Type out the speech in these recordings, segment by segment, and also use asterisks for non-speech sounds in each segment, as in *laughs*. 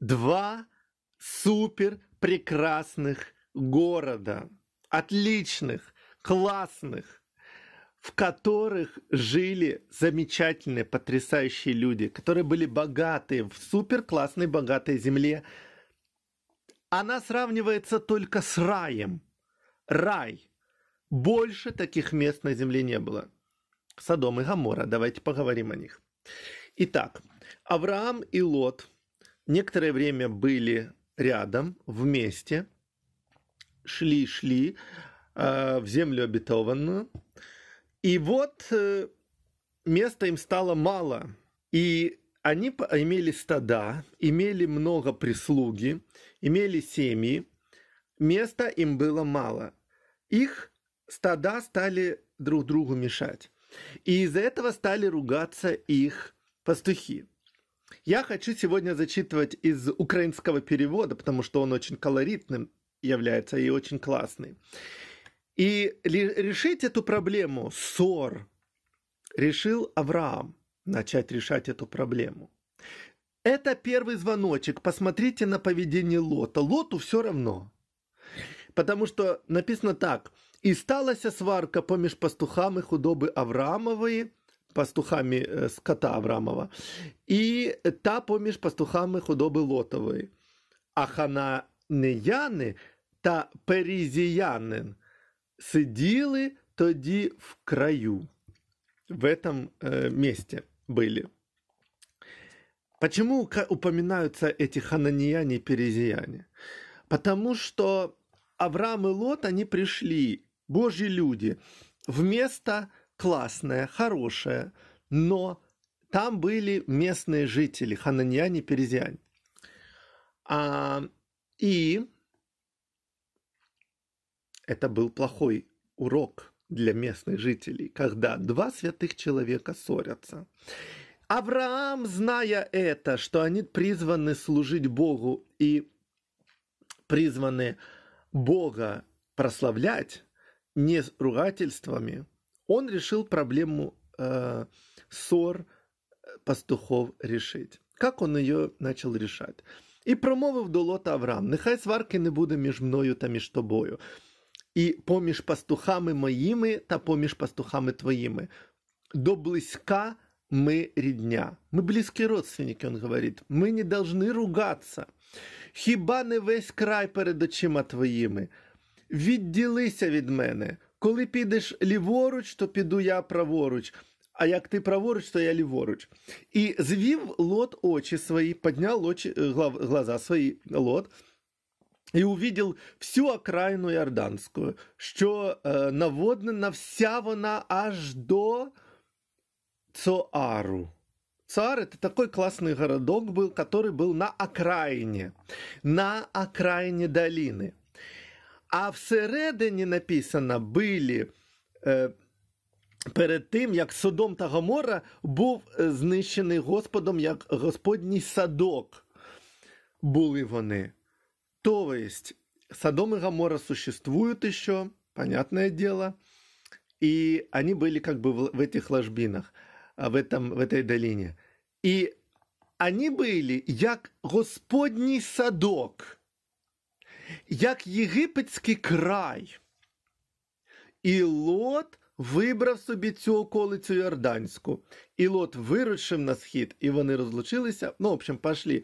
два супер прекрасных города, отличных, классных, в которых жили замечательные, потрясающие люди, которые были богатые, в супер классной богатой земле. Она сравнивается только с раем. Рай. Больше таких мест на земле не было. Содом и Гамора. Давайте поговорим о них. Итак, Авраам и Лот – некоторое время были рядом, вместе, шли-шли э, в землю обетованную. И вот э, места им стало мало. И они имели стада, имели много прислуги, имели семьи. Места им было мало. Их стада стали друг другу мешать. И из-за этого стали ругаться их пастухи. Я хочу сегодня зачитывать из украинского перевода, потому что он очень колоритным является и очень классный. И решить эту проблему ссор решил Авраам начать решать эту проблему. Это первый звоночек. Посмотрите на поведение Лота. Лоту все равно. Потому что написано так. «И сталася сварка поміж пастухами худобы Авраамової, пастухами скота Аврамова, и та помеж пастухами худобы Лотової, а хананеяни та перізіянин сиділи тоді в краю, в этом месте были. Почему упоминаются эти хананияне и перезияне? Потому что Авраам и Лот, они пришли, божьи люди, в место классная, хорошая, но там были местные жители, хананьяне, перезиане. А, и это был плохой урок для местных жителей, когда два святых человека ссорятся. Авраам, зная это, что они призваны служить Богу и призваны Бога прославлять не ругательствами, Он решил проблему э, ссор э, пастухов решить. Як он її почав рішати? І промовив до лота Авраам: Нехай сварки не буде між мною та між тобою, і поміж пастухами моїми та поміж пастухами твоїми. До близька ми рідня. Ми близькі родственники, он говорить. Ми не должны ругатися. Хіба не весь край перед очима твоїми? Відділися від мене коли підеш ліворуч, то піду я праворуч. А як ти праворуч, то я ліворуч. І звів лот очі свої, підняв очі, е, глаза свої лот. і увидел всю окраїну Йорданську, що е, наводнена вся вона аж до Цоару. Цоар – це такой класний городок был, который был на окраїні, на окраїні долины. А всередині написано «Билі». Е, Перед тим, як Содом та Гомора був е, знищений Господом як Господній садок, були вони. Тобто, Содом і Гомора существуют еще, понятное дело, и они были как бы в этих ложбинах, в, этом, в этой долине. И они были як Господній садок як єгипетський край. І Лот вибрав собі цю околицю Йорданську. І Лот вирушив на схід, і вони розлучилися. Ну, в общем, пошли.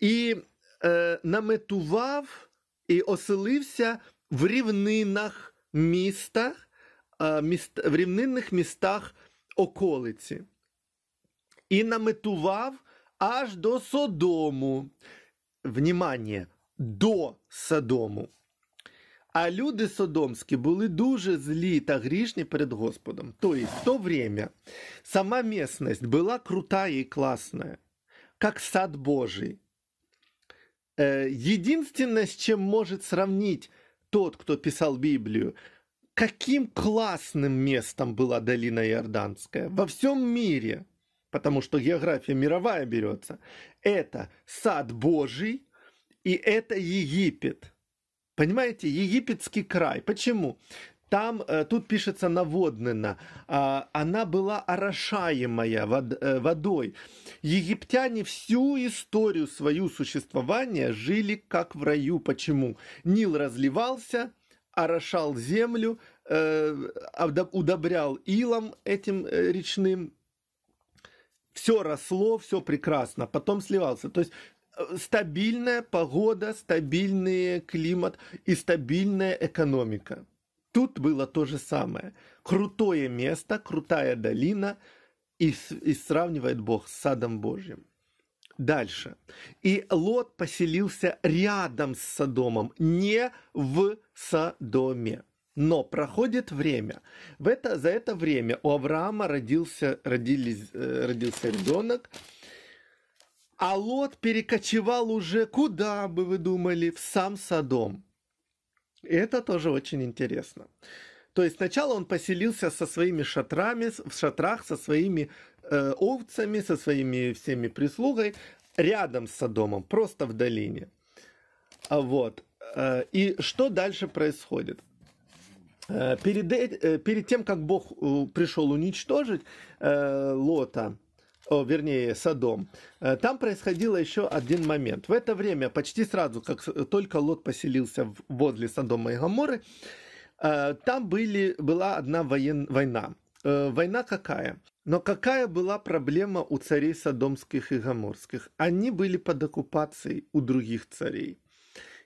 І е, наметував і оселився в рівнинах міста, е, міст, в рівнинних містах околиці. І наметував аж до Содому. Внімання, до Содому. А люди содомські були дуже злі та грішні перед Господом. Тобто, в то время сама местность була крутая і класна, як сад Божий. Э, единственное, с чем может сравнить тот, кто писал Библию, каким классным местом была долина Иорданская во всем мире, потому что география мировая берется, это сад Божий – и это Египет. Понимаете, египетский край. Почему? Там, э, тут пишется наводнена, она была орошаемая э, водой. Египтяне всю историю свою существования жили как в раю. Почему? Нил разливался, орошал землю, э, удобрял илом этим речным, все росло, все прекрасно, потом сливался. То есть Э, стабильная погода, стабильный климат и стабильная экономика. Тут было то же самое. Крутое место, крутая долина, и, и сравнивает Бог с садом Божьим. Дальше. И Лот поселился рядом с Содомом, не в Содоме. Но проходит время. В это, за это время у Авраама родился, родились, э, родился ребенок, а Лот перекочевал уже куда бы вы думали, в сам Содом. Это тоже очень интересно. То есть сначала он поселился со своими шатрами, в шатрах, со своими э, овцами, со своими всеми прислугой, рядом с Содомом, просто в долине. А вот. Э, и что дальше происходит? Э, перед, э, перед тем, как Бог пришел уничтожить Лота, о, вернее, Содом, э, там происходило еще один момент. В это время, почти сразу, как только Лот поселился возле Содома и Гаморы, э, там были, была одна воен, война. Э, война какая? Но какая была проблема у царей Содомских и Гаморских? Они были под оккупацией у других царей.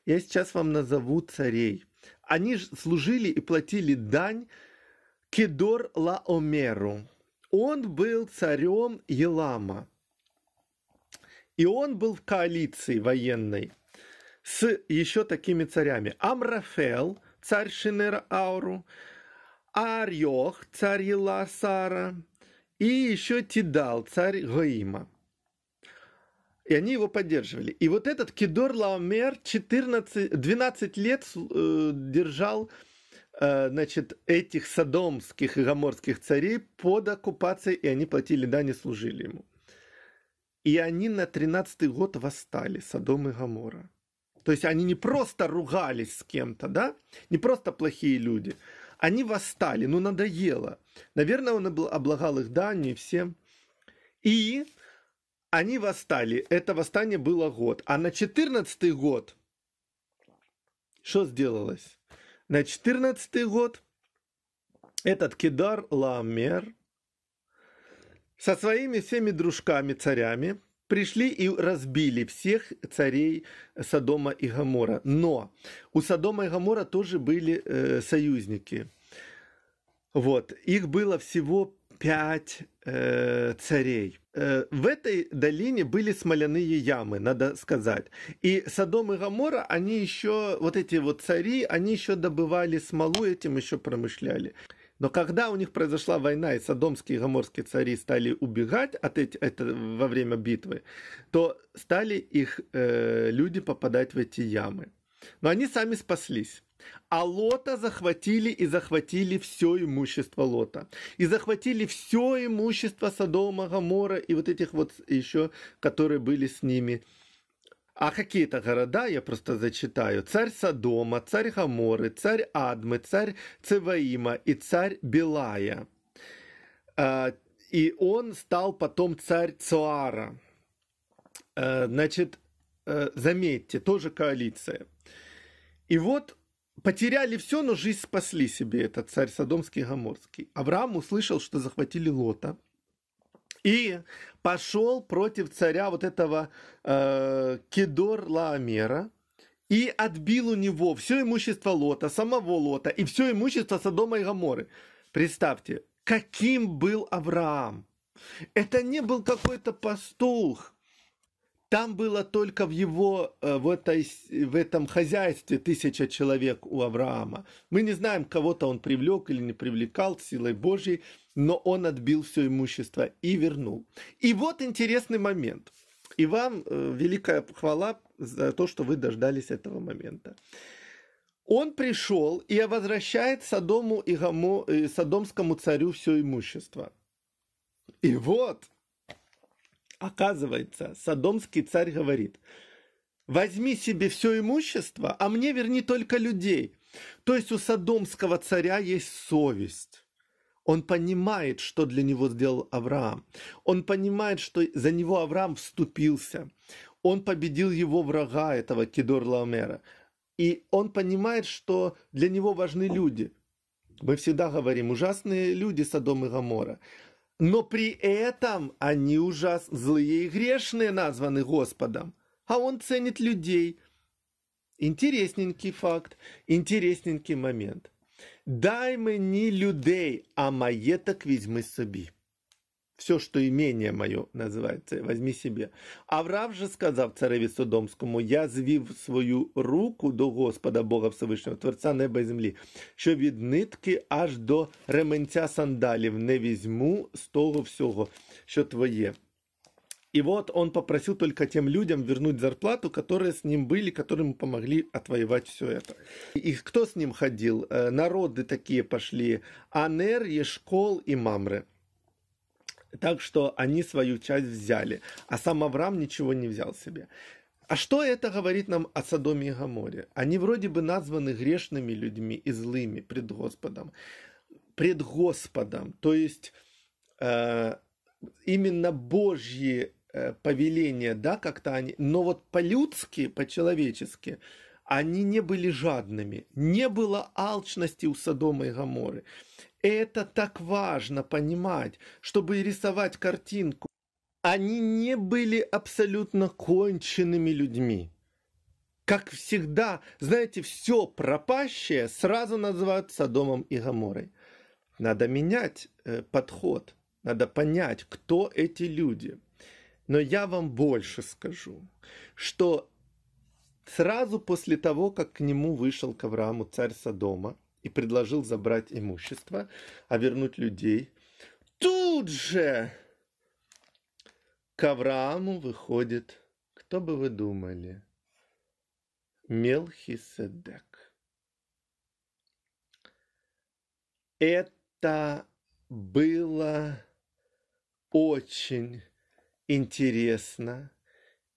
Я сейчас вам назову царей. Они служили и платили дань Кедор Лаомеру он был царем Елама. И он был в коалиции военной с еще такими царями. Амрафел, царь Шинер Ауру, Арьох, царь Еласара, и еще Тидал, царь Гаима. И они его поддерживали. И вот этот Кидор Лаомер 14, 12 лет э, держал Э, значит, этих садомских и гаморских царей под оккупацией, и они платили дань и служили ему. И они на 13-й год восстали, Содом и Гамора. То есть они не просто ругались с кем-то, да? Не просто плохие люди. Они восстали, ну надоело. Наверное, он облагал их данью и всем. И они восстали. Это восстание было год. А на 14 год что сделалось? На 14 год этот Кидар Ламер со своими всеми дружками-царями пришли и разбили всех царей Содома и Гамора. Но у Содома и Гамора тоже были э, союзники. Вот. Их было всего пять э, царей – Э, в этой долине были смоляные ямы, надо сказать. И Содом и Гамора, они еще, вот эти вот цари, они еще добывали смолу, этим еще промышляли. Но когда у них произошла война, и садомские и гаморские цари стали убегать от эти, это, во время битвы, то стали их э, люди попадать в эти ямы. Но они сами спаслись. А Лота захватили и захватили все имущество Лота. И захватили все имущество Содома, Гамора и вот этих вот еще, которые были с ними. А какие-то города, я просто зачитаю, царь Содома, царь Гаморы, царь Адмы, царь Цеваима и царь Белая. А, и он стал потом царь Цуара. Э, значит, э, заметьте, тоже коалиция. И вот Потеряли все, но жизнь спасли себе, этот царь Содомский и Гоморский. Авраам услышал, что захватили Лота, и пошел против царя вот этого э, Кедор Лаамера и отбил у него все имущество Лота, самого Лота и все имущество Содома и Гоморы. Представьте, каким был Авраам. Это не был какой-то пастух, там было только в его, э, в, этой, в этом хозяйстве тысяча человек у Авраама. Мы не знаем, кого-то он привлек или не привлекал силой Божьей, но он отбил все имущество и вернул. И вот интересный момент. И вам э, великая хвала за то, что вы дождались этого момента. Он пришел и возвращает Содому и Гамо, э, Содомскому царю все имущество. И вот – Оказывается, содомский царь говорит, возьми себе все имущество, а мне верни только людей. То есть у содомского царя есть совесть. Он понимает, что для него сделал Авраам. Он понимает, что за него Авраам вступился. Он победил его врага, этого Кедор Лаомера. И он понимает, что для него важны люди. Мы всегда говорим, ужасные люди Содом и Гамора. Но при этом они ужас злые и грешные названы Господом, а Он ценит людей. Интересненький факт, интересненький момент. Дай мне не людей, а маєток візьми собі все, что имение мое називається, возьми себе. Авраам же сказал цареві Содомському: Я звів свою руку до Господа Бога всевышнего, творца Неба и земли, что від нитки аж до ременця сандалів не візьму з того всього, що твоє. И вот он попросил только тем людям вернуть зарплату, которые с ним были, которым помогли отвоевать все это. И кто с ним ходил? Э, народы такие пошли. Анер, Ешкол и Мамре так что они свою часть взяли, а сам Авраам ничего не взял себе. А что это говорит нам о Содоме и Гаморе? Они вроде бы названы грешными людьми и злыми пред Господом. Пред Господом, то есть э, именно Божьи э, повеления, да, как-то они, но вот по-людски, по-человечески, они не были жадными, не было алчности у Содома и Гаморы, это так важно понимать, чтобы рисовать картинку. Они не были абсолютно конченными людьми. Как всегда, знаете, все пропащее сразу называют Содомом и Гаморой. Надо менять э, подход, надо понять, кто эти люди. Но я вам больше скажу, что сразу после того, как к нему вышел к Аврааму царь Содома, и предложил забрать имущество, а вернуть людей, тут же к Аврааму выходит, кто бы вы думали, Мелхиседек. Это было очень интересно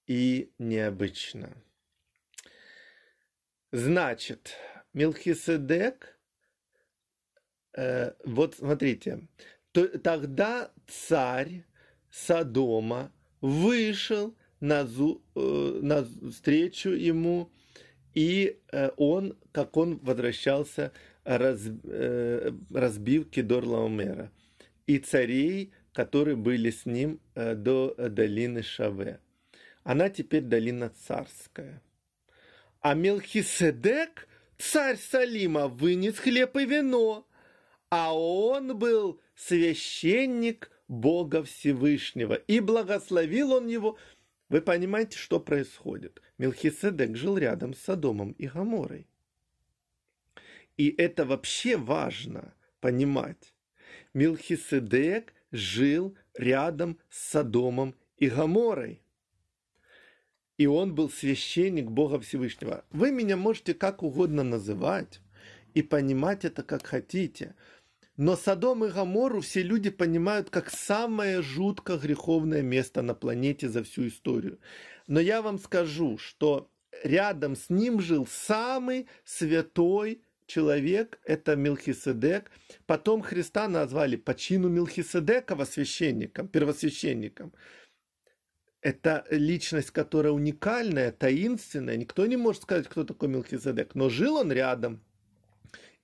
и необычно. Значит, Мелхиседек – Э, вот смотрите, то, тогда царь Содома вышел на, зу, э, на встречу ему, и э, он, как он возвращался, раз, э, разбил Кедор Лаумера и царей, которые были с ним э, до долины Шаве. Она теперь долина царская. А Мелхиседек, царь Салима, вынес хлеб и вино – а он был священник Бога Всевышнего, и благословил он его. Вы понимаете, что происходит? Мелхиседек жил рядом с Содомом и Гаморой. И это вообще важно понимать. Мелхиседек жил рядом с Содомом и Гаморой. И он был священник Бога Всевышнего. Вы меня можете как угодно называть и понимать это как хотите – но Садом и Гамору все люди понимают как самое жутко греховное место на планете за всю историю. Но я вам скажу, что рядом с ним жил самый святой человек – это Милхиседек. Потом Христа назвали по чину Милхиседекова священником, первосвященником. Это личность, которая уникальная, таинственная. Никто не может сказать, кто такой Милхиседек. Но жил он рядом –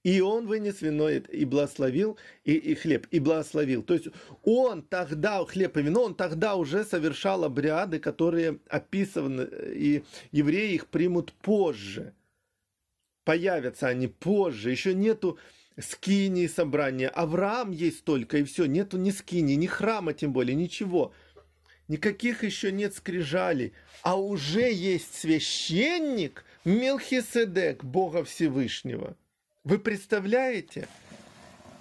и он вынес вино и благословил, и, и хлеб, и благословил. То есть он тогда, хлеб и вино, он тогда уже совершал обряды, которые описаны, и евреи их примут позже. Появятся они позже, еще нету скини собрания. Авраам есть только, и все, нету ни скини, ни храма тем более, ничего. Никаких еще нет скрижалей, а уже есть священник Мелхиседек, Бога Всевышнего – вы представляете?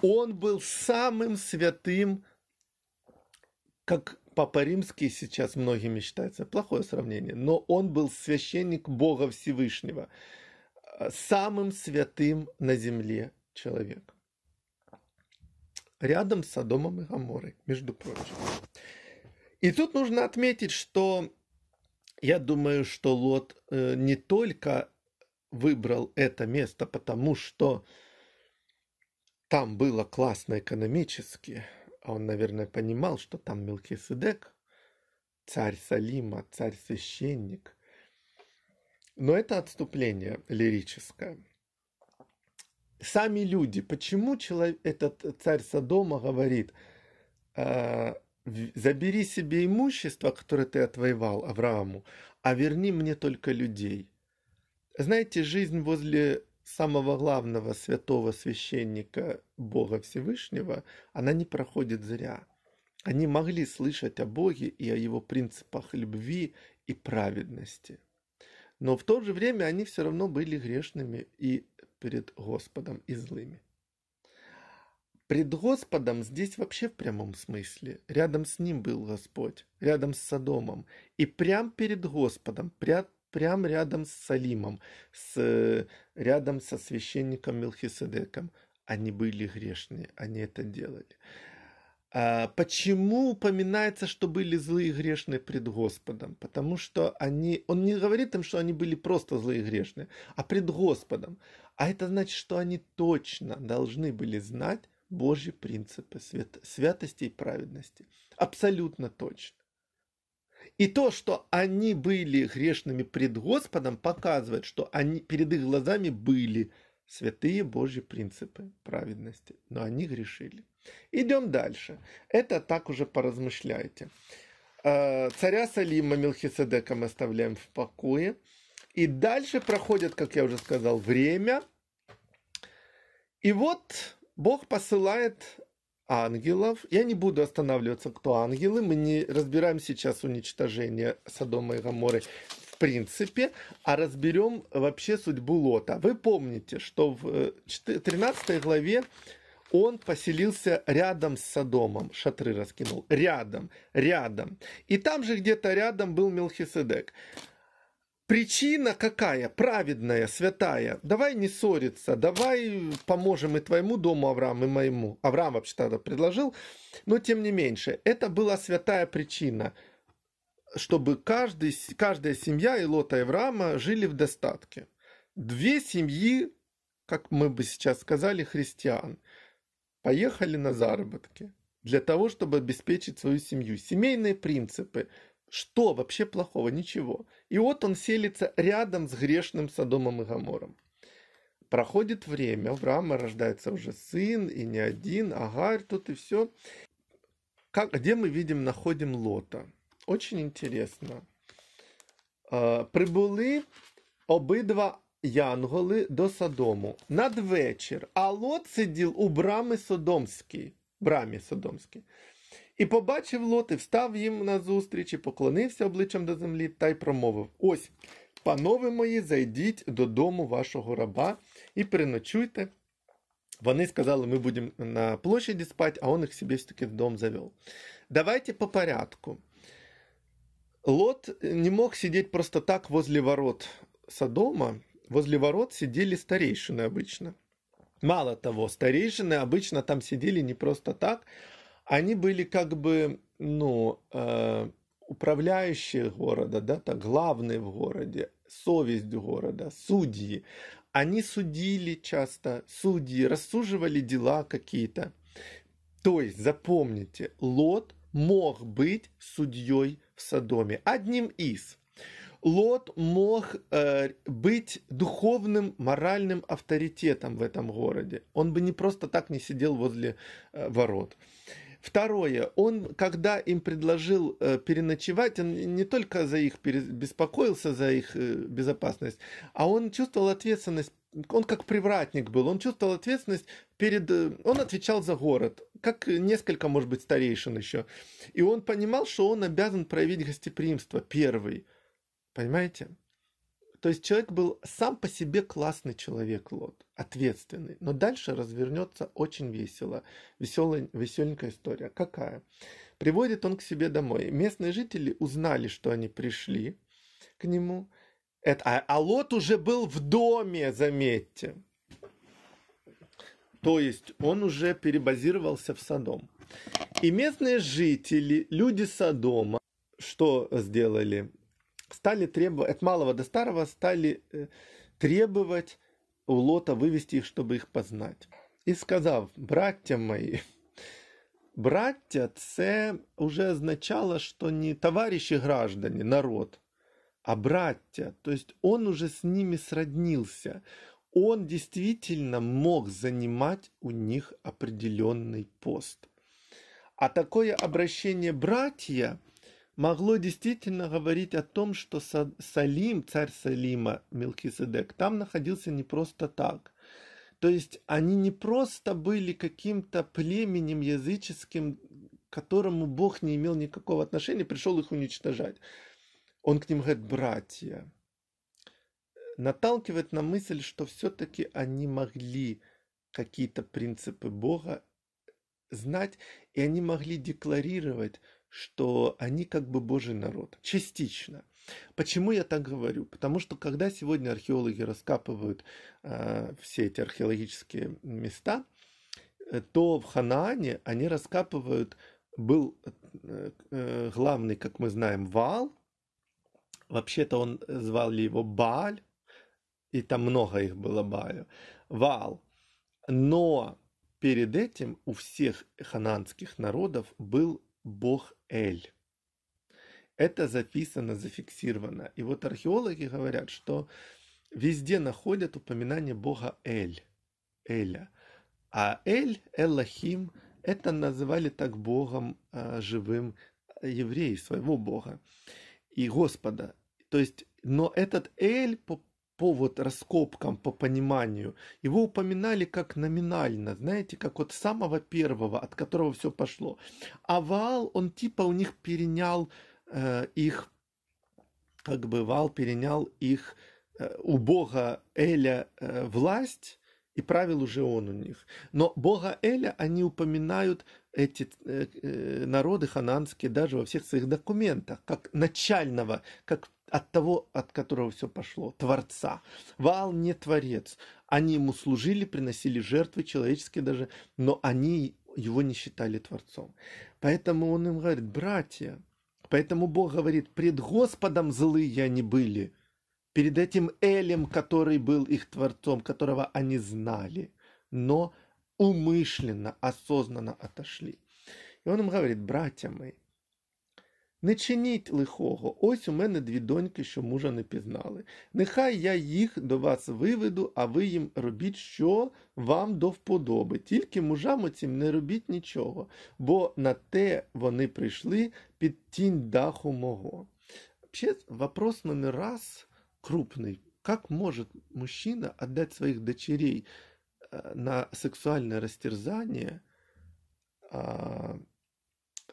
Он был самым святым, как Папа Римский сейчас многими считается. Плохое сравнение. Но он был священник Бога Всевышнего. Самым святым на земле человек. Рядом с Содомом и Гаморой, между прочим. И тут нужно отметить, что я думаю, что Лот э, не только выбрал это место, потому что там было классно экономически, а он, наверное, понимал, что там Мелкиседек, царь Салима, царь-священник. Но это отступление лирическое. Сами люди, почему человек, этот царь Содома говорит, «А, забери себе имущество, которое ты отвоевал Аврааму, а верни мне только людей – знаете, жизнь возле самого главного святого священника Бога Всевышнего, она не проходит зря. Они могли слышать о Боге и о его принципах любви и праведности. Но в то же время они все равно были грешными и перед Господом, и злыми. Пред Господом здесь вообще в прямом смысле. Рядом с ним был Господь, рядом с Содомом. И прямо перед Господом, прям прямо рядом с Салимом, с, рядом со священником Мелхиседеком. Они были грешные, они это делали. А почему упоминается, что были злые и грешные пред Господом? Потому что они... Он не говорит им, что они были просто злые и грешные, а пред Господом. А это значит, что они точно должны были знать Божьи принципы свят... святости и праведности. Абсолютно точно. И то, что они были грешными пред Господом, показывает, что они, перед их глазами были святые Божьи принципы праведности, но они грешили. Идем дальше. Это так уже поразмышляйте. Э, царя Салима Милхиседека мы оставляем в покое. И дальше проходит, как я уже сказал, время. И вот Бог посылает ангелов. Я не буду останавливаться, кто ангелы. Мы не разбираем сейчас уничтожение Содома и Гаморы в принципе, а разберем вообще судьбу Лота. Вы помните, что в 13 э, главе он поселился рядом с Содомом, шатры раскинул, рядом, рядом. И там же где-то рядом был Мелхиседек причина какая? Праведная, святая. Давай не ссориться, давай поможем и твоему дому, Авраам, и моему. Авраам вообще тогда предложил, но тем не меньше. Это была святая причина, чтобы каждый, каждая семья и Лота Авраама жили в достатке. Две семьи, как мы бы сейчас сказали, христиан, поехали на заработки для того, чтобы обеспечить свою семью. Семейные принципы – что вообще плохого? Ничего. И вот он селится рядом с грешным Содомом и Гамором. Проходит время, в Рама рождается уже сын, и не один, Агарь тут и все. Как, где мы видим, находим Лота? Очень интересно. Е, а, прибули обидва янголи до Содому надвечір, а Лот сидів у брами Содомській. Брамі Содомській. І побачив Лот, і встав їм назустріч, і поклонився обличчям до землі та й промовив: Ось, панове мої, зайдіть додому вашого раба і переночуйте. Вони сказали, мы будем на площади спать, а он их себе все-таки в дом завел. Давайте по порядку. Лот не мог сидеть просто так возле ворот Содома. Возле ворот сидели старейшины обычно. Мало того, старейшины обычно там сидели не просто так, они были как бы, ну, э, управляющие города, да, так, главные в городе, совесть города, судьи. Они судили часто, судьи рассуживали дела какие-то. То есть, запомните, Лот мог быть судьей в Содоме, одним из. Лот мог э, быть духовным, моральным авторитетом в этом городе. Он бы не просто так не сидел возле э, ворот. Второе, он, когда им предложил э, переночевать, он не только за их беспокоился за их э, безопасность, а он чувствовал ответственность он как привратник был, он чувствовал ответственность перед... Э, он отвечал за город, как несколько, может быть, старейшин еще. И он понимал, что он обязан проявить гостеприимство первый. Понимаете? То есть человек был сам по себе классный человек, Лот, ответственный. Но дальше развернется очень весело. Веселая, веселенькая история. Какая? Приводит он к себе домой. Местные жители узнали, что они пришли к нему. Это, а, а Лот уже был в доме, заметьте. То есть он уже перебазировался в Содом. И местные жители, люди Содома, что сделали? стали требовать, от малого до старого стали э, требовать у Лота вывести их, чтобы их познать. И сказав, братья мои, братья, це уже означало, что не товарищи граждане, народ, а братья. То есть он уже с ними сроднился. Он действительно мог занимать у них определенный пост. А такое обращение братья – могло действительно говорить о том, что Салим, царь Салима, Мелхиседек, там находился не просто так. То есть они не просто были каким-то племенем языческим, к которому Бог не имел никакого отношения, пришел их уничтожать. Он к ним говорит, братья, наталкивает на мысль, что все-таки они могли какие-то принципы Бога знать, и они могли декларировать, что они как бы божий народ. Частично. Почему я так говорю? Потому что когда сегодня археологи раскапывают э, все эти археологические места, э, то в Ханаане они раскапывают, был э, э, главный, как мы знаем, Вал, вообще-то он э, звали его Баль, и там много их было Баалю, Вал. Но перед этим у всех ханаанских народов был Бог Эль. Это записано, зафиксировано. И вот археологи говорят, что везде находят упоминание Бога Эль, Эля. А Эль, Эллахим, это называли так Богом а, живым э, евреи, своего Бога и Господа. То есть, но этот Эль по по вот раскопкам, по пониманию, его упоминали как номинально, знаете, как вот самого первого, от которого все пошло. А Ваал, он типа у них перенял э, их, как бы Ваал перенял их э, у бога Эля э, власть, и правил уже он у них. Но бога Эля они упоминают эти э, э, народы хананские даже во всех своих документах, как начального, как от того, от которого все пошло, Творца. Вал не Творец. Они ему служили, приносили жертвы человеческие даже, но они его не считали Творцом. Поэтому он им говорит, братья, поэтому Бог говорит, пред Господом злые они были, перед этим Элем, который был их Творцом, которого они знали, но умышленно, осознанно отошли. І він нам говорить, Братя мої, не чиніть лихого, ось у мене дві доньки, що мужа не пізнали. Нехай я їх до вас виведу, а ви їм робіть, що вам до вподоби. Тільки мужам оцім не робіть нічого, бо на те вони прийшли під тінь даху мого. Вообще вопрос номер раз крупний, як може мужчина отдать своїх дочерей Э, на сексуальное растерзание, а,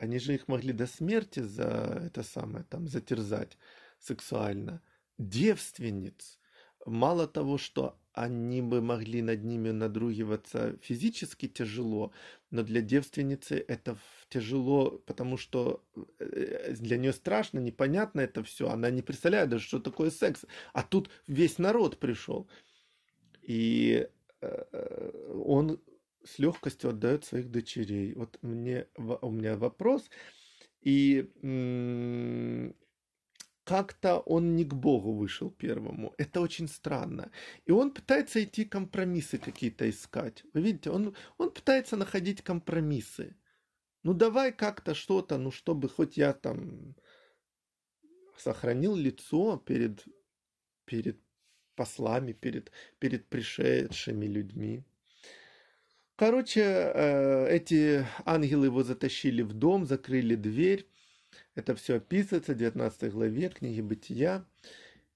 они же их могли до смерти за это самое, там, затерзать сексуально. Девственниц. Мало того, что они бы могли над ними надругиваться физически тяжело, но для девственницы это тяжело, потому что э, э, для нее страшно, непонятно это все, она не представляет даже, что такое секс. А тут весь народ пришел. И Э, он с легкостью отдает своих дочерей. Вот мне, у меня вопрос, и как-то он не к Богу вышел первому. Это очень странно. И он пытается идти компромиссы какие-то искать. Вы видите, он, он пытается находить компромиссы. Ну давай как-то что-то, ну чтобы хоть я там сохранил лицо перед, перед послами, перед, перед пришедшими людьми. Короче, э, эти ангелы его затащили в дом, закрыли дверь. Это все описывается в 19 главе книги Бытия.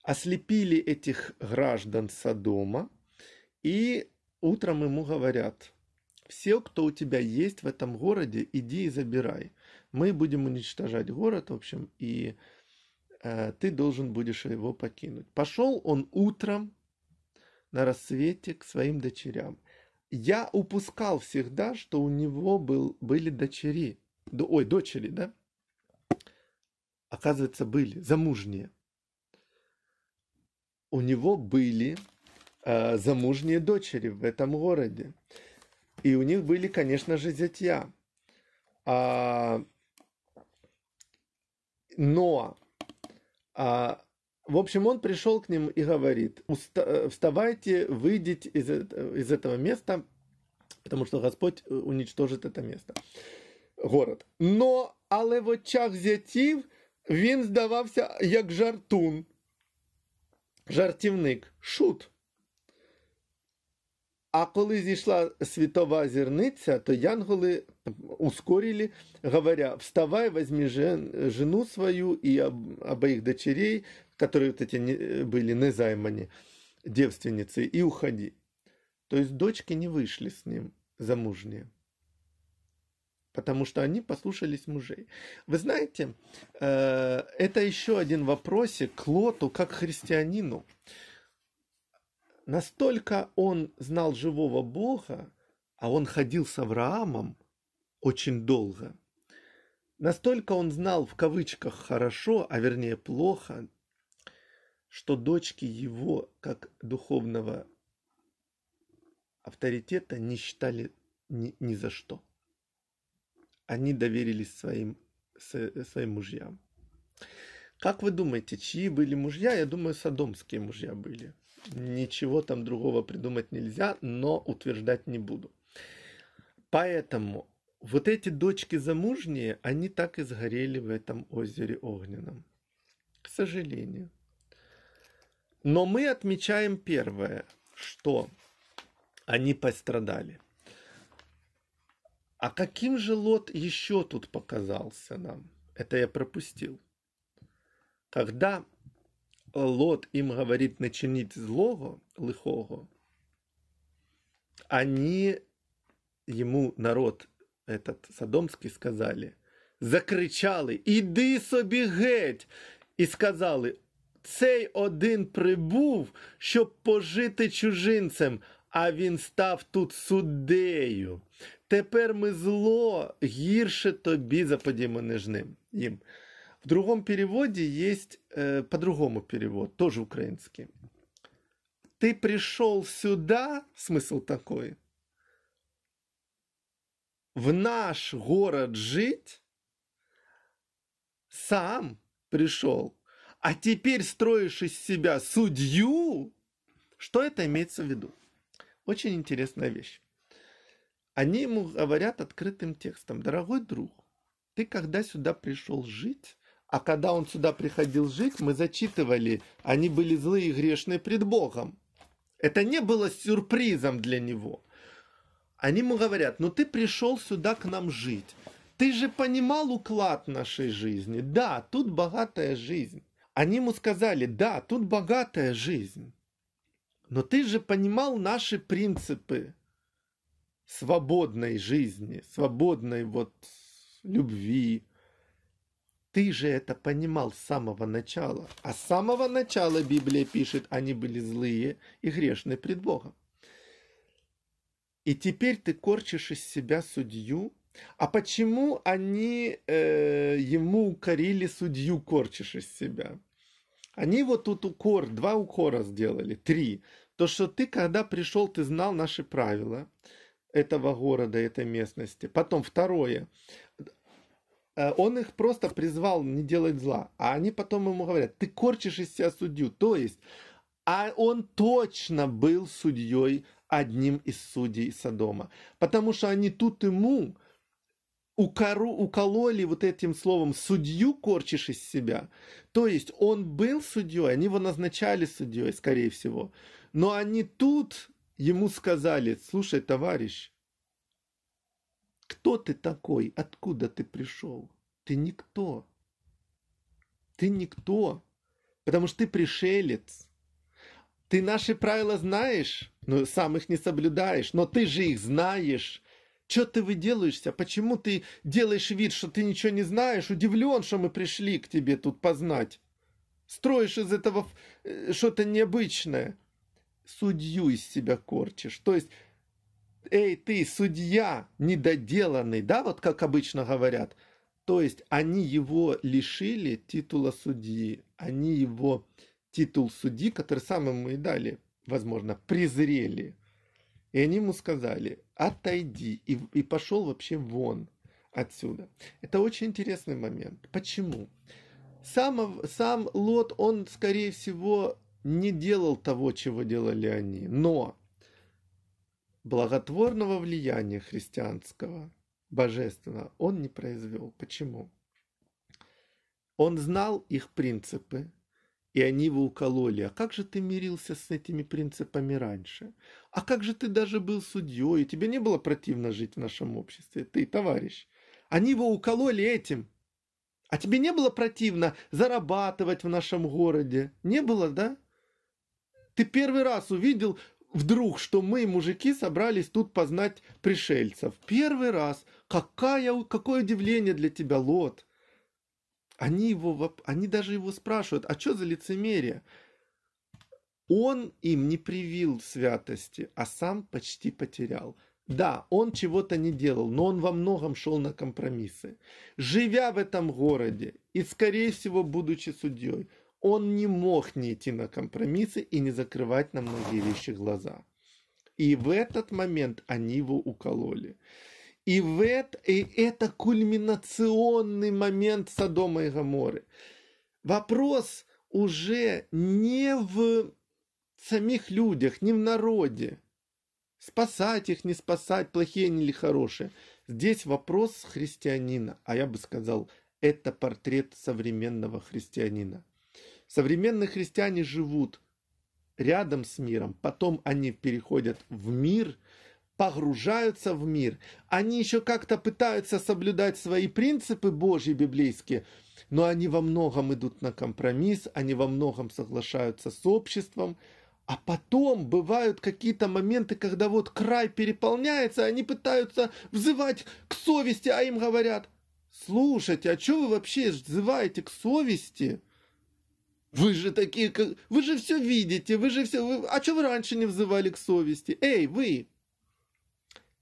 Ослепили этих граждан Содома. И утром ему говорят, все, кто у тебя есть в этом городе, иди и забирай. Мы будем уничтожать город, в общем, и Э, ты должен будешь его покинуть. Пошел он утром на рассвете к своим дочерям. Я упускал всегда, что у него был, были дочери. До, ой, дочери, да? Оказывается, были, замужние. У него были э, замужние дочери в этом городе. И у них были, конечно же, зятья. А, но А, в общем, он пришел к ним и говорит, э, вставайте, выйдите из, э, из этого места, потому что Господь э, уничтожит это место, город. Но, але в очах зятів він здавався як жартун, жартівник, шут. А коли зійшла світова зірниця, то янголи ускорили, говоря, вставай, возьми жену свою и обоих дочерей, которые вот эти не, были незаймани, девственницы, и уходи. То есть дочки не вышли с ним замужние, потому что они послушались мужей. Вы знаете, э, это еще один вопросик к Лоту как христианину настолько он знал живого Бога, а он ходил с Авраамом очень долго, настолько он знал в кавычках хорошо, а вернее плохо, что дочки его, как духовного авторитета, не считали ни, ни за что. Они доверились своим, своим мужьям. Как вы думаете, чьи были мужья? Я думаю, садомские мужья были. Ничего там другого придумать нельзя, но утверждать не буду. Поэтому вот эти дочки замужние, они так и сгорели в этом озере огненном. К сожалению. Но мы отмечаем первое, что они пострадали. А каким же лот еще тут показался нам? Это я пропустил. Когда Лот им говорит не чинить злого, лихого, они ему народ этот Содомський сказали, закричали, іди собі геть, і сказали, цей один прибув, щоб пожити чужинцем, а він став тут суддею. Тепер ми зло гірше тобі заподімо ним. В другом переводе есть э, по-другому перевод, тоже украинский. Ты пришел сюда, смысл такой, в наш город жить, сам пришел, а теперь строишь из себя судью, что это имеется в виду? Очень интересная вещь. Они ему говорят открытым текстом, дорогой друг, ты когда сюда пришел жить, а когда он сюда приходил жить, мы зачитывали, они были злые и грешные пред Богом. Это не было сюрпризом для него. Они ему говорят, ну ты пришел сюда к нам жить. Ты же понимал уклад нашей жизни. Да, тут богатая жизнь. Они ему сказали, да, тут богатая жизнь. Но ты же понимал наши принципы свободной жизни, свободной вот любви, ты же это понимал с самого начала. А с самого начала Библия пишет, они были злые и грешны пред Богом. И теперь ты корчишь из себя судью. А почему они э, ему укорили судью, корчишь из себя? Они вот тут укор, два укора сделали, три. То, что ты, когда пришел, ты знал наши правила этого города, этой местности. Потом второе. Э, он их просто призвал не делать зла. А они потом ему говорят, ты корчишь из себя судью. То есть, а он точно был судьей одним из судей Содома. Потому что они тут ему укору, укололи вот этим словом «судью корчишь из себя». То есть он был судьей, они его назначали судьей, скорее всего. Но они тут ему сказали, слушай, товарищ, кто ты такой? Откуда ты пришел? Ты никто. Ты никто, потому что ты пришелец. Ты наши правила знаешь, но сам их не соблюдаешь, но ты же их знаешь. Че ты выделаешься? Почему ты делаешь вид, что ты ничего не знаешь? Удивлен, что мы пришли к тебе тут познать. Строишь из этого э, что-то необычное. Судью из себя корчишь. То есть эй ты, судья недоделанный, да, вот как обычно говорят. То есть они его лишили титула судьи, они его титул судьи, который сам ему и дали, возможно, презрели. И они ему сказали, отойди и, и пошел вообще вон отсюда. Это очень интересный момент. Почему? Сам, сам Лот, он, скорее всего, не делал того, чего делали они. Но Благотворного влияния христианского, божественного, он не произвел. Почему? Он знал их принципы, и они его укололи. А как же ты мирился с этими принципами раньше? А как же ты даже был судьей, и тебе не было противно жить в нашем обществе? Ты, товарищ. Они его укололи этим. А тебе не было противно зарабатывать в нашем городе? Не было, да? Ты первый раз увидел вдруг, что мы, мужики, собрались тут познать пришельцев. Первый раз. Какая, какое удивление для тебя, Лот. Они, его, они даже его спрашивают, а что за лицемерие? Он им не привил святости, а сам почти потерял. Да, он чего-то не делал, но он во многом шел на компромиссы. Живя в этом городе и, скорее всего, будучи судьей, он не мог не идти на компромиссы и не закрывать на многие вещи глаза. И в этот момент они его укололи. И, в это, и это кульминационный момент Содома и Гаморы. Вопрос уже не в самих людях, не в народе. Спасать их, не спасать, плохие они или хорошие. Здесь вопрос христианина, а я бы сказал, это портрет современного христианина – Современные христиане живут рядом с миром, потом они переходят в мир, погружаются в мир. Они еще как-то пытаются соблюдать свои принципы Божьи библейские, но они во многом идут на компромисс, они во многом соглашаются с обществом, а потом бывают какие-то моменты, когда вот край переполняется, они пытаются взывать к совести, а им говорят, слушайте, а что вы вообще взываете к совести? Вы же такие, как... Вы же все видите, вы же все... Вы... А что вы раньше не взывали к совести? Эй, вы!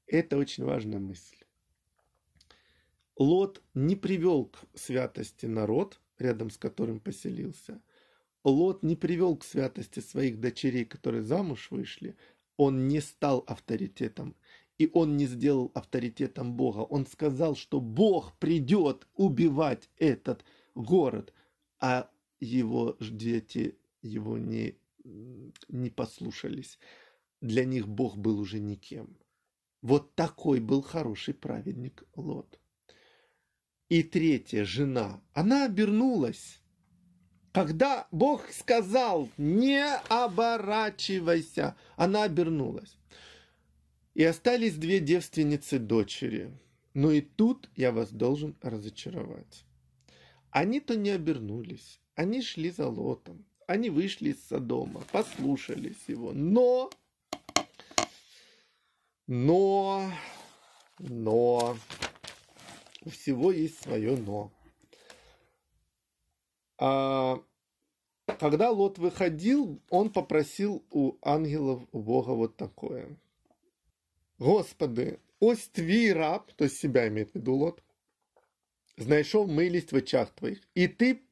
Это очень важная мысль. Лот не привел к святости народ, рядом с которым поселился. Лот не привел к святости своих дочерей, которые замуж вышли. Он не стал авторитетом. И он не сделал авторитетом Бога. Он сказал, что Бог придет убивать этот город. А его дети его не, не послушались. Для них Бог был уже никем. Вот такой был хороший праведник Лот. И третья жена, она обернулась. Когда Бог сказал, не оборачивайся, она обернулась. И остались две девственницы дочери. Но «Ну и тут я вас должен разочаровать. Они-то не обернулись. Они шли за Лотом, они вышли из Содома, послушались его, но... Но... Но... У всего есть свое но. А, когда Лот выходил, он попросил у ангелов у Бога вот такое. Господи, ось твій раб, то есть себя имеет в виду Лот, знайшов милість в очах твоих, и ты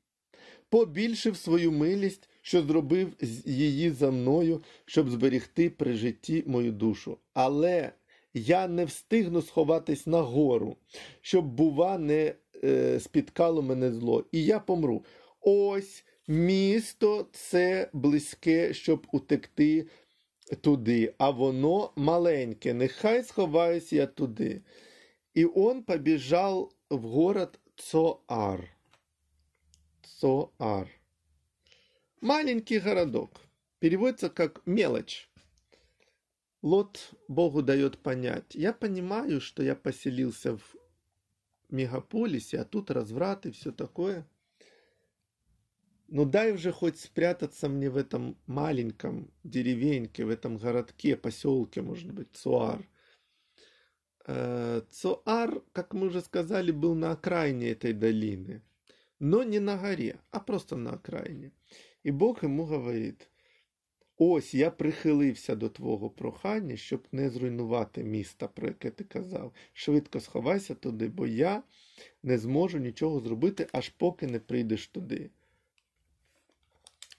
побільшив свою милість, що зробив її за мною, щоб зберігти при житті мою душу. Але я не встигну сховатись на гору, щоб, бува, не е, спіткало мене зло, і я помру. Ось місто це близьке, щоб утекти туди, а воно маленьке, нехай сховаюсь я туди. І он побіжав в город Цоар. Соар, Маленький городок. Переводится как мелочь. Лот Богу дает понять. Я понимаю, что я поселился в мегаполисе, а тут разврат и все такое. Но дай уже хоть спрятаться мне в этом маленьком деревеньке, в этом городке, поселке, может быть, Цуар. Цуар, э, как мы уже сказали, был на окраине этой долины – но не на горе, а просто на окраїні. І Бог йому говорить: ось я прихилився до твого прохання, щоб не зруйнувати міста, про яке ти казав. Швидко сховайся туди, бо я не зможу нічого зробити, аж поки не прийдеш туди.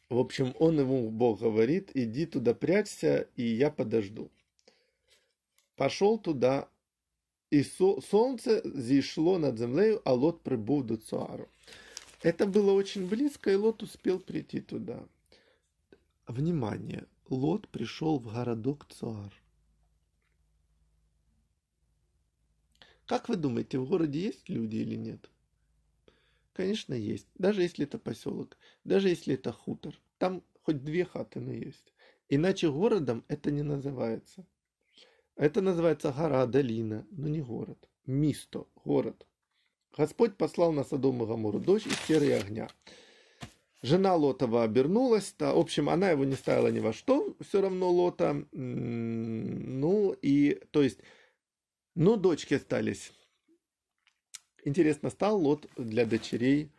В общем, он ему Бог говорит, іди туди прячься, і я подожду. Пошел туда, і сонце зійшло над землею, а лот прибув до Цуару. Это было очень близко, и Лот успел прийти туда. Внимание! Лот пришел в городок Цуар. Как вы думаете, в городе есть люди или нет? Конечно, есть. Даже если это поселок, даже если это хутор. Там хоть две хаты, но есть. Иначе городом это не называется. Это называется гора, долина, но не город. Мисто, город. Господь послал на Содом и Гамору дождь и серые огня. Жена Лотова обернулась, в общем, она его не ставила ни во что, все равно Лота. Ну и, то есть, ну, дочки остались. Интересно, стал Лот для дочерей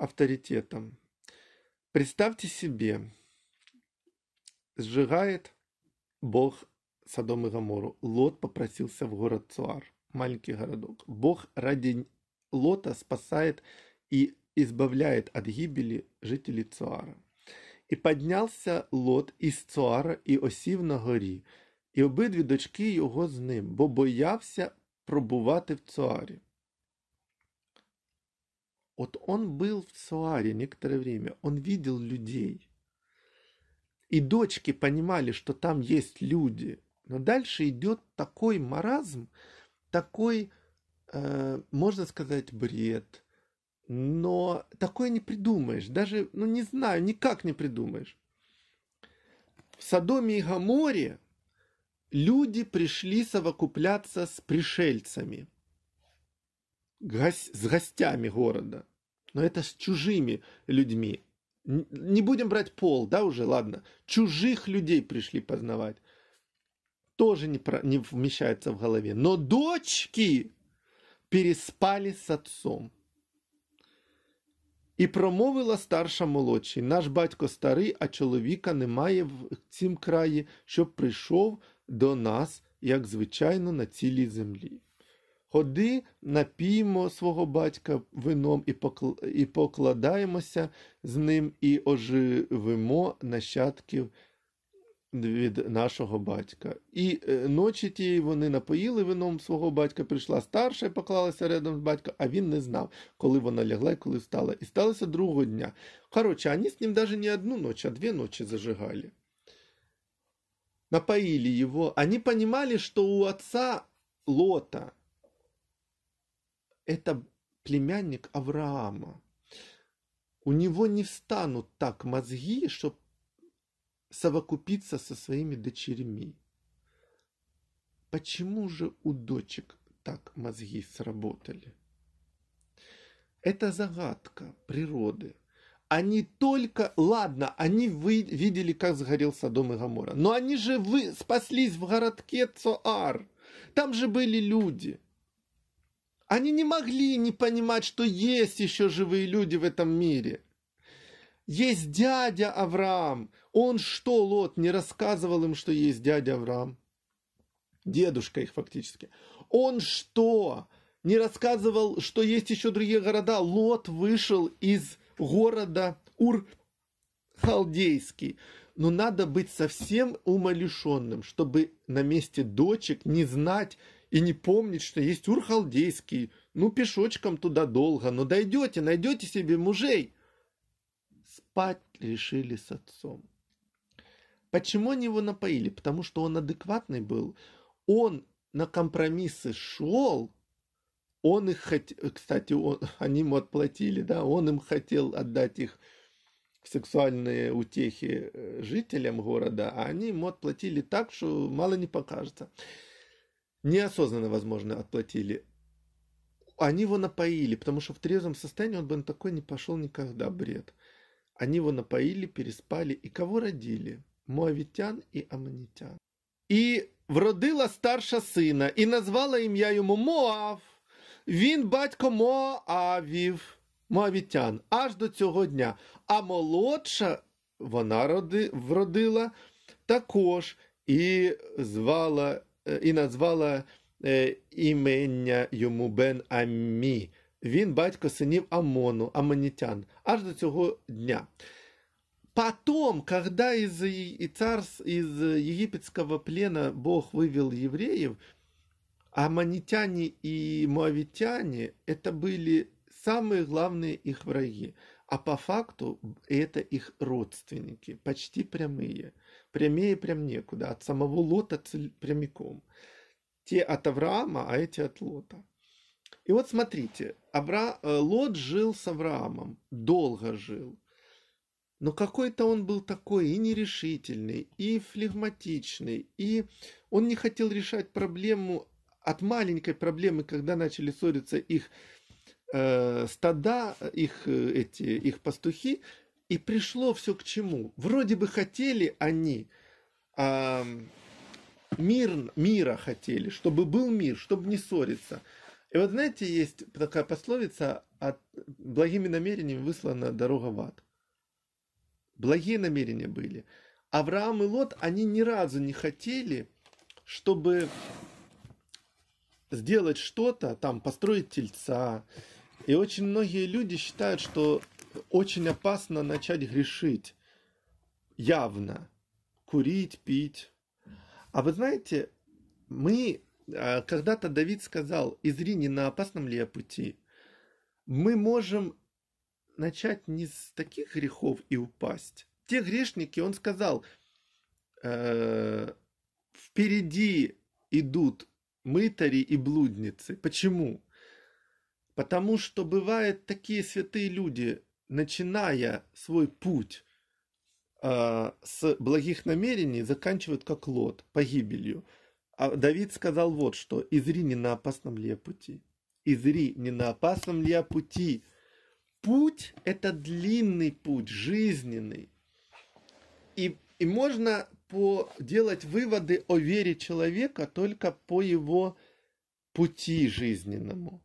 авторитетом. Представьте себе, сжигает Бог Содом и Гамору. Лот попросился в город Цуар маленький городок. Бог ради Лота спасает и избавляет от гибели жителей Цуара. И поднялся лот из Цуара и осів на горі, і обидві дочки його з ним, бо боявся пробувати в Цуарі. Вот он был в Цуаре некоторое время, он видел людей. И дочки понимали, что там есть люди. Но дальше идет такой маразм, такой, э, можно сказать, бред, но такое не придумаешь, даже, ну не знаю, никак не придумаешь. В Содоме и Гаморе люди пришли совокупляться с пришельцами, с гостями города, но это с чужими людьми. Не будем брать пол, да, уже, ладно. Чужих людей пришли познавать. тоже не, про, не вмещается в голове. Но дочки переспали с отцом. І промовила старша молодший наш батько старий, а чоловіка немає в цім краї, щоб прийшов до нас, як звичайно, на цілій землі. Ходи, напіймо свого батька вином і покладаємося з ним і оживимо нащадків від нашого батька. І ночі тієї вони напоїли вином свого батька, прийшла старша і поклалася рядом з батьком, а він не знав, коли вона лягла і коли встала. І сталося другого дня. Короче, они с ним даже не одну ночь, а две ночи зажигали. Напоили его. Они понимали, что у отца Лота это племянник Авраама. У него не встанут так мозги, чтобы совокупиться со своими дочерьми. Почему же у дочек так мозги сработали? Это загадка природы. Они только, ладно, они вы, видели, как сгорел дом и Гамора, но они же вы, спаслись в городке Цоар. Там же были люди. Они не могли не понимать, что есть еще живые люди в этом мире – есть дядя Авраам. Он что, Лот, не рассказывал им, что есть дядя Авраам? Дедушка их фактически. Он что, не рассказывал, что есть еще другие города? Лот вышел из города Ур халдейский. Но надо быть совсем умалишенным, чтобы на месте дочек не знать и не помнить, что есть Ур халдейский. Ну, пешочком туда долго, но дойдете, найдете себе мужей – спать решили с отцом. Почему они его напоили? Потому что он адекватный был. Он на компромиссы шел, он их хотел, кстати, он, *laughs* они ему отплатили, да, он им хотел отдать их сексуальные утехи э, жителям города, а они ему отплатили так, что мало не покажется. Неосознанно, возможно, отплатили. Они его напоили, потому что в трезвом состоянии он бы на такой не пошел никогда, бред. Они его напоили, переспали и кого родили? Муавитян и Аманитян. І вродила старша сина, і назвала ім'я йому Моав. Він батько Моавів, Моавітян, аж до цього дня. А молодша вона роди, вродила також і звала, е, і назвала е, імення йому Бен Амі. Він батько синів Амону, Амонітян, аж до цього дня. Потом, когда из, и царс, из египетского плена Бог вывел евреев, аманитяне и муавитяне – это были самые главные их враги. А по факту это их родственники, почти прямые. Прямее прям некуда, от самого Лота прямиком. Те от Авраама, а эти от Лота. И вот смотрите, Абра... Э, Лот жил с Авраамом, долго жил. Но какой-то он был такой и нерешительный, и флегматичный, и он не хотел решать проблему от маленькой проблемы, когда начали ссориться их э, стада, их, э, эти, их пастухи, и пришло все к чему. Вроде бы хотели они э, мир, мира хотели, чтобы был мир, чтобы не ссориться – и вот знаете, есть такая пословица, от благими намерениями выслана дорога в ад. Благие намерения были. Авраам и Лот, они ни разу не хотели, чтобы сделать что-то, там, построить тельца. И очень многие люди считают, что очень опасно начать грешить явно. Курить, пить. А вы знаете, мы а, когда-то Давид сказал, «Изри не на опасном ли я пути». Мы можем начать не с таких грехов и упасть. Те грешники, он сказал, «Э, впереди идут мытари и блудницы. Почему? Потому что бывают такие святые люди, начиная свой путь а, с благих намерений, заканчивают как лот, погибелью. А Давид сказал вот что. Изри не на опасном ли я пути? Изри не на опасном ли я пути?» Путь – это длинный путь, жизненный. И, и можно по, делать выводы о вере человека только по его пути жизненному.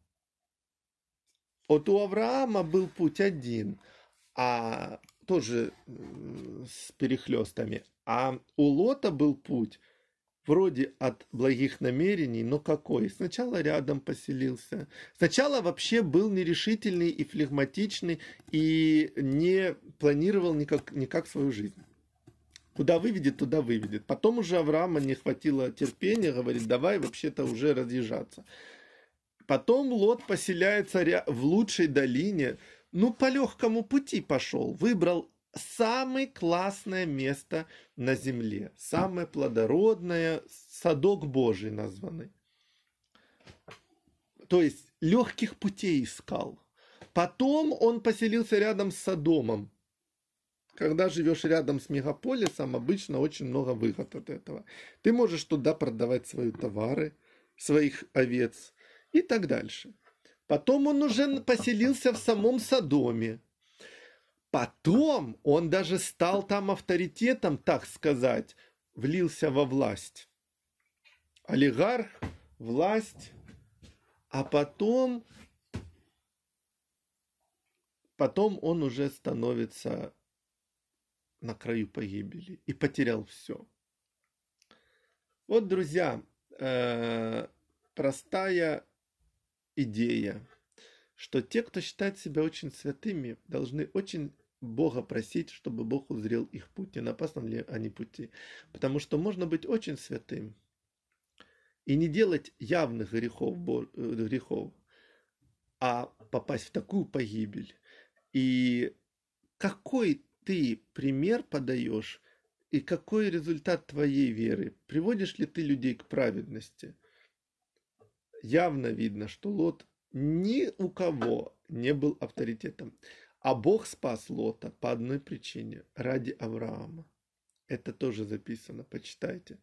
Вот у Авраама был путь один, а тоже с перехлестами. А у Лота был путь – вроде от благих намерений, но какой? Сначала рядом поселился, сначала вообще был нерешительный и флегматичный, и не планировал никак, никак свою жизнь. Куда выведет, туда выведет. Потом уже Авраама не хватило терпения, говорит, давай вообще-то уже разъезжаться. Потом Лот поселяется в лучшей долине, ну, по легкому пути пошел, выбрал самое классное место на земле, самое плодородное, садок Божий названный. То есть легких путей искал. Потом он поселился рядом с Содомом. Когда живешь рядом с мегаполисом, обычно очень много выгод от этого. Ты можешь туда продавать свои товары, своих овец и так дальше. Потом он уже поселился в самом Содоме потом он даже стал там авторитетом, так сказать, влился во власть. Олигарх, власть, а потом, потом он уже становится на краю погибели и потерял все. Вот, друзья, э, простая идея, что те, кто считает себя очень святыми, должны очень Бога просить, чтобы Бог узрел их путь, не напасном ли они пути. Потому что можно быть очень святым и не делать явных грехов, э, грехов а попасть в такую погибель. И какой ты пример подаешь и какой результат твоей веры? Приводишь ли ты людей к праведности? Явно видно, что Лот ни у кого не был авторитетом. А Бог спас Лота по одной причине, ради Авраама. Это тоже записано, почитайте.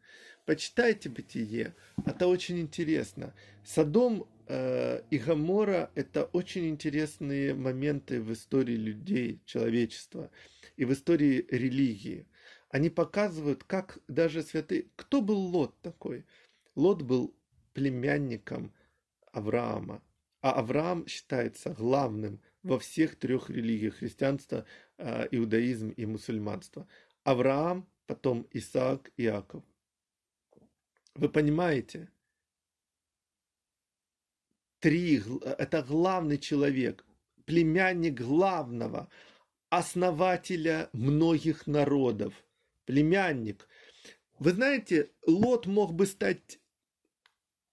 Почитайте «Бытие», это очень интересно. Содом э, и Гамора – это очень интересные моменты в истории людей, человечества и в истории религии. Они показывают, как даже святые… Кто был Лот такой? Лот был племянником Авраама, а Авраам считается главным – во всех трех религиях – христианство, а, иудаизм и мусульманство. Авраам, потом Исаак, Иаков. Вы понимаете? Три – э, это главный человек, племянник главного, основателя многих народов, племянник. Вы знаете, Лот мог бы стать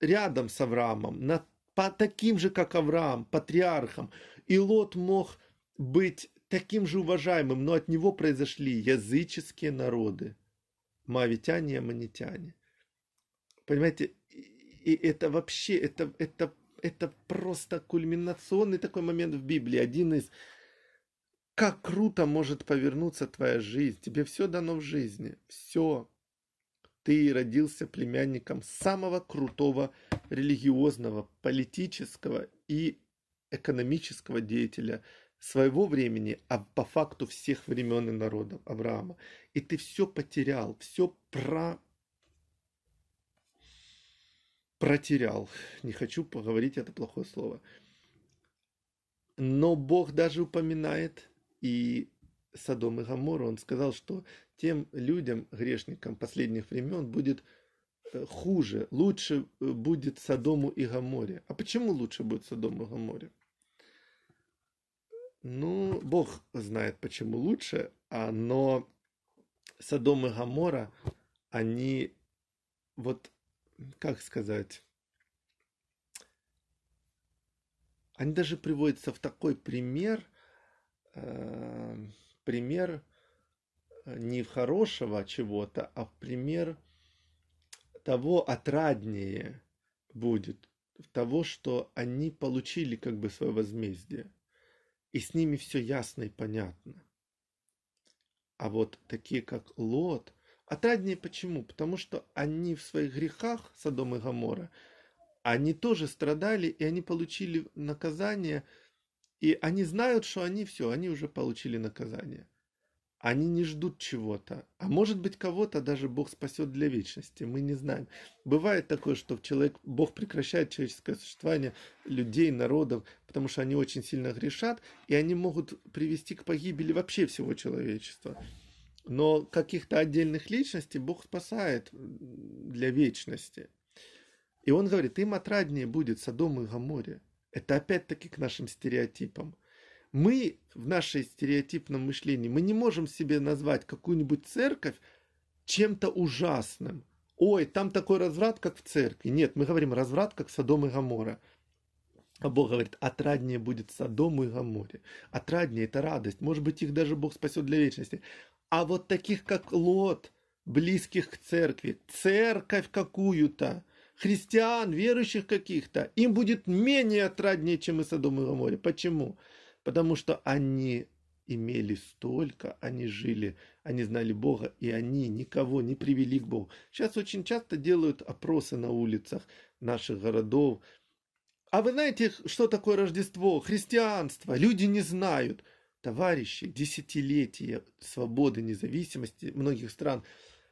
рядом с Авраамом, на, по таким же, как Авраам, патриархом. И Лот мог быть таким же уважаемым, но от него произошли языческие народы. Мавитяне и аманитяне. Понимаете, и это вообще, это, это, это просто кульминационный такой момент в Библии. Один из как круто может повернуться твоя жизнь. Тебе все дано в жизни. Все. Ты родился племянником самого крутого религиозного, политического и экономического деятеля своего времени, а по факту всех времен и народов Авраама. И ты все потерял, все про... протерял. Не хочу поговорить это плохое слово. Но Бог даже упоминает и Содом и Гамору. Он сказал, что тем людям, грешникам последних времен, будет э, хуже, лучше э, будет Содому и Гаморе. А почему лучше будет Содому и Гаморе? Ну, Бог знает, почему лучше, а но Содом и Гамора, они, вот, как сказать, они даже приводятся в такой пример, э, пример э, не в хорошего чего-то, а в пример того отраднее будет, того, что они получили как бы свое возмездие и с ними все ясно и понятно. А вот такие, как Лот, а отраднее почему? Потому что они в своих грехах, Содом и Гамора, они тоже страдали, и они получили наказание, и они знают, что они все, они уже получили наказание. Они не ждут чего-то. А может быть, кого-то даже Бог спасет для вечности. Мы не знаем. Бывает такое, что человек, Бог прекращает человеческое существование людей, народов, потому что они очень сильно грешат, и они могут привести к погибели вообще всего человечества. Но каких-то отдельных личностей Бог спасает для вечности. И он говорит, им отраднее будет Содом и Гаморе. Это опять-таки к нашим стереотипам мы в нашей стереотипном мышлении, мы не можем себе назвать какую-нибудь церковь чем-то ужасным. Ой, там такой разврат, как в церкви. Нет, мы говорим разврат, как Содом и Гамора. А Бог говорит, отраднее будет Содому и Гаморе. Отраднее – это радость. Может быть, их даже Бог спасет для вечности. А вот таких, как Лот, близких к церкви, церковь какую-то, христиан, верующих каких-то, им будет менее отраднее, чем и Содом и Гаморе. Почему? Почему? потому что они имели столько, они жили, они знали Бога, и они никого не привели к Богу. Сейчас очень часто делают опросы на улицах наших городов. А вы знаете, что такое Рождество? Христианство. Люди не знают. Товарищи, десятилетия свободы, независимости многих стран.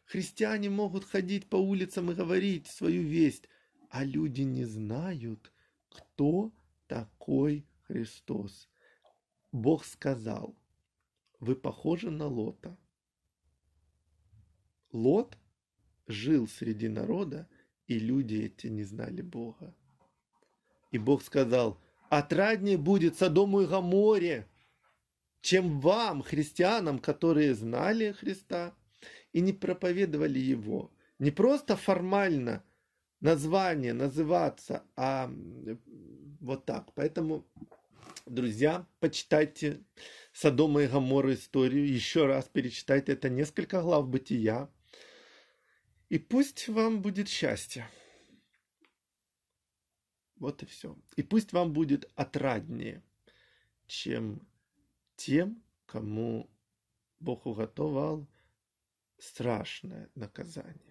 Христиане могут ходить по улицам и говорить свою весть, а люди не знают, кто такой Христос. Бог сказал, вы похожи на Лота. Лот жил среди народа, и люди эти не знали Бога. И Бог сказал, отраднее будет Содому и Гаморе, чем вам, христианам, которые знали Христа и не проповедовали Его. Не просто формально название называться, а вот так. Поэтому друзья, почитайте Содома и Гамора историю, еще раз перечитайте это несколько глав бытия, и пусть вам будет счастье. Вот и все. И пусть вам будет отраднее, чем тем, кому Бог уготовал страшное наказание.